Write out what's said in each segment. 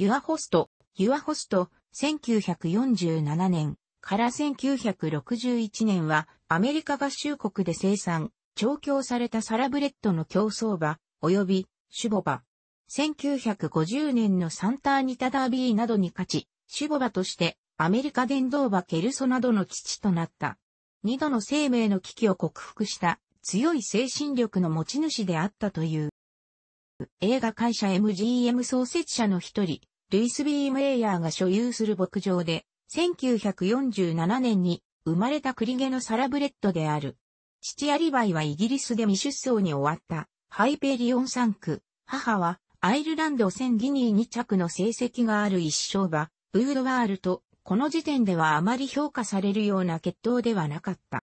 ユアホスト、ユアホスト、1947年から1961年は、アメリカ合衆国で生産、調教されたサラブレッドの競争馬、及び、シュボバ。1950年のサンターニタダービーなどに勝ち、シュボバとして、アメリカ伝道馬ケルソなどの基地となった。二度の生命の危機を克服した強い精神力の持ち主であったという。映画会社 MGM 創設者の一人、ルイス・ビー・メイヤーが所有する牧場で、1947年に生まれたクリゲのサラブレッドである。父アリバイはイギリスで未出走に終わったハイペリオン3区。母はアイルランド戦ギニー2着の成績がある一生馬、ブードワールと、この時点ではあまり評価されるような決闘ではなかった。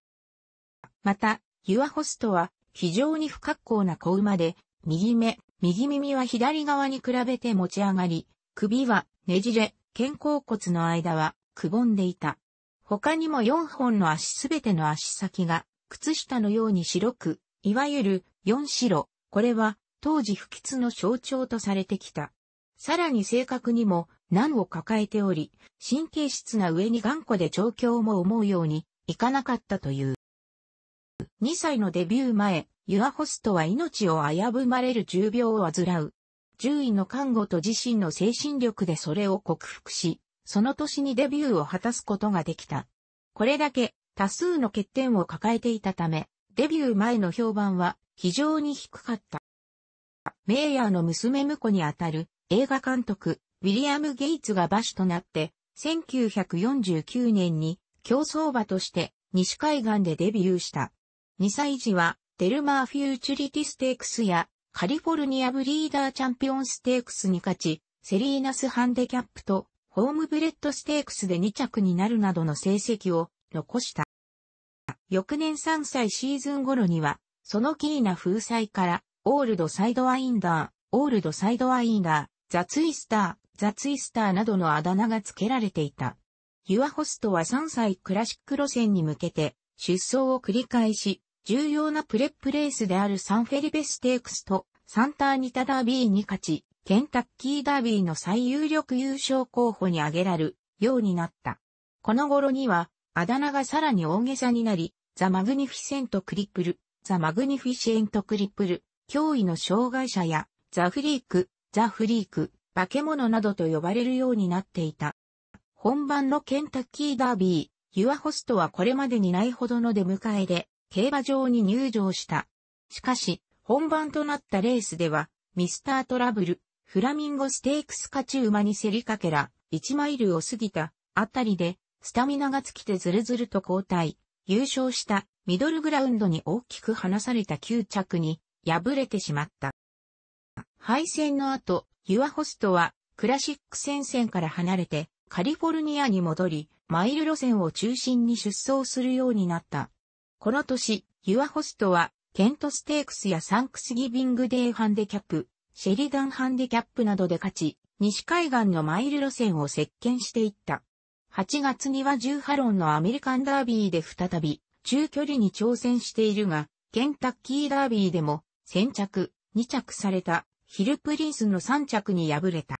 また、ユアホストは非常に不格好な子馬で、右目、右耳は左側に比べて持ち上がり、首はねじれ、肩甲骨の間はくぼんでいた。他にも4本の足すべての足先が靴下のように白く、いわゆる四白。これは当時不吉の象徴とされてきた。さらに正確にも難を抱えており、神経質な上に頑固で状況も思うようにいかなかったという。2歳のデビュー前、ユアホストは命を危ぶまれる重病を患う。獣医の看護と自身の精神力でそれを克服し、その年にデビューを果たすことができた。これだけ多数の欠点を抱えていたため、デビュー前の評判は非常に低かった。メイヤーの娘婿にあたる映画監督、ウィリアム・ゲイツが馬主となって、1949年に競争馬として西海岸でデビューした。2歳児はデルマー・フューチュリティステークスやカリフォルニアブリーダーチャンピオンステークスに勝ち、セリーナスハンデキャップとホームブレッドステークスで2着になるなどの成績を残した。翌年3歳シーズン頃には、そのキーな風彩から、オールドサイドワインダー、オールドサイドワインダー、ザ・ツイスター、ザ・ツイスターなどのあだ名が付けられていた。ユアホストは3歳クラシック路線に向けて出走を繰り返し、重要なプレップレースであるサンフェリベステークスとサンターニタダービーに勝ち、ケンタッキーダービーの最有力優勝候補に挙げられるようになった。この頃には、あだ名がさらに大げさになり、ザ・マグニフィセント・クリップル、ザ・マグニフィシエント・クリップル、脅威の障害者や、ザ・フリーク、ザ・フリーク、化け物などと呼ばれるようになっていた。本番のケンタッキーダービー、ユアホストはこれまでにないほどの出迎えで、競馬場に入場した。しかし、本番となったレースでは、ミスタートラブル、フラミンゴステークス勝ち馬に競りかけら、1マイルを過ぎた、あたりで、スタミナが尽きてずるずると交代、優勝したミドルグラウンドに大きく離された9着に、敗れてしまった。敗戦の後、ユアホストは、クラシック戦線から離れて、カリフォルニアに戻り、マイル路線を中心に出走するようになった。この年、ユアホストは、ケントステークスやサンクスギビングデーハンデキャップ、シェリダンハンデキャップなどで勝ち、西海岸のマイル路線を席巻していった。8月には10ハロンのアメリカンダービーで再び、中距離に挑戦しているが、ケンタッキーダービーでも、先着、2着された、ヒルプリンスの3着に敗れた。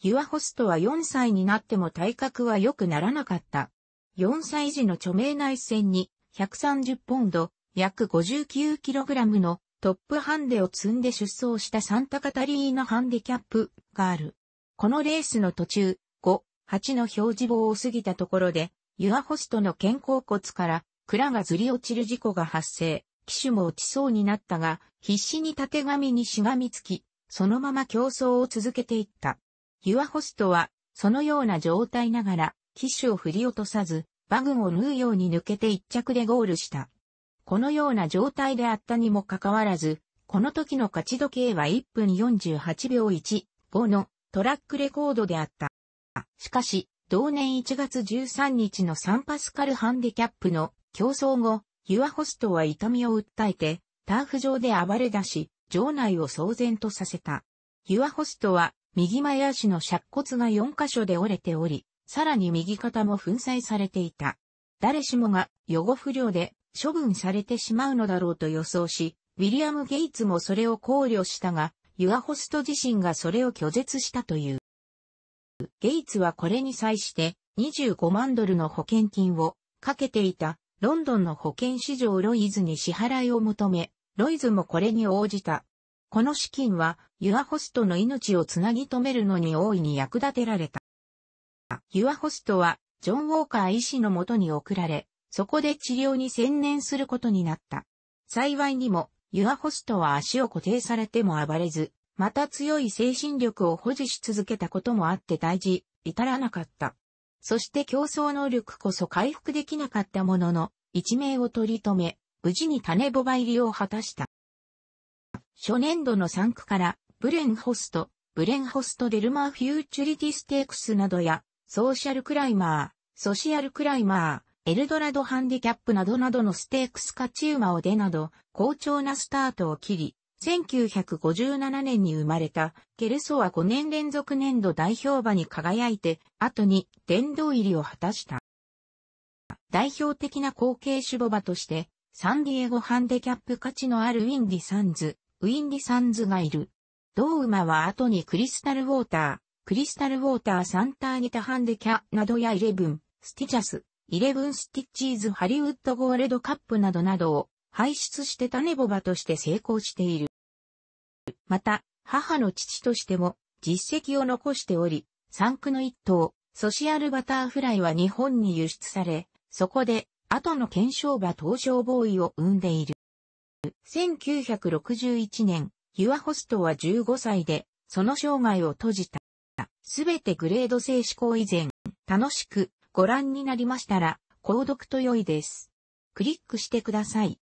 ユアホストは4歳になっても体格は良くならなかった。4歳児の著名な一戦に130ポンド、約5 9ラムのトップハンデを積んで出走したサンタカタリーナハンデキャップがある。このレースの途中、5、8の表示棒を過ぎたところで、ユアホストの肩甲骨から蔵がずり落ちる事故が発生、機種も落ちそうになったが、必死に縦紙にしがみつき、そのまま競争を続けていった。ユアホストは、そのような状態ながら、機種を振り落とさず、バグを縫うように抜けて一着でゴールした。このような状態であったにもかかわらず、この時の勝ち時計は1分48秒15のトラックレコードであった。しかし、同年1月13日のサンパスカルハンディキャップの競争後、ユアホストは痛みを訴えて、ターフ上で暴れ出し、場内を騒然とさせた。ユアホストは、右前足の尺骨が4箇所で折れており、さらに右肩も粉砕されていた。誰しもが予後不良で処分されてしまうのだろうと予想し、ウィリアム・ゲイツもそれを考慮したが、ユアホスト自身がそれを拒絶したという。ゲイツはこれに際して25万ドルの保険金をかけていたロンドンの保険市場ロイズに支払いを求め、ロイズもこれに応じた。この資金はユアホストの命をつなぎ止めるのに大いに役立てられた。ユアホストは、ジョン・ウォーカー医師のもとに送られ、そこで治療に専念することになった。幸いにも、ユアホストは足を固定されても暴れず、また強い精神力を保持し続けたこともあって大事、至らなかった。そして競争能力こそ回復できなかったものの、一命を取り留め、無事に種ボバ入りを果たした。初年度の産区から、ブレンホスト、ブレンホストデルマーフューチュリティステークスなどや、ソーシャルクライマー、ソシアルクライマー、エルドラドハンディキャップなどなどのステークス勝ち馬を出など、好調なスタートを切り、1957年に生まれたケルソは5年連続年度代表馬に輝いて、後に殿堂入りを果たした。代表的な後継種護馬として、サンディエゴハンデキャップ価値のあるウィンディサンズ、ウィンディサンズがいる。同馬は後にクリスタルウォーター、クリスタルウォーターサンターニタハンデキャなどやイレブン、スティチャス、イレブンスティッチーズハリウッドゴールドカップなどなどを排出して種ボバとして成功している。また、母の父としても実績を残しており、産区の一頭、ソシアルバターフライは日本に輸出され、そこで後の検証馬登場ボーイを生んでいる。1961年、ユアホストは15歳で、その生涯を閉じた。すべてグレード制思行以前、楽しくご覧になりましたら、購読と良いです。クリックしてください。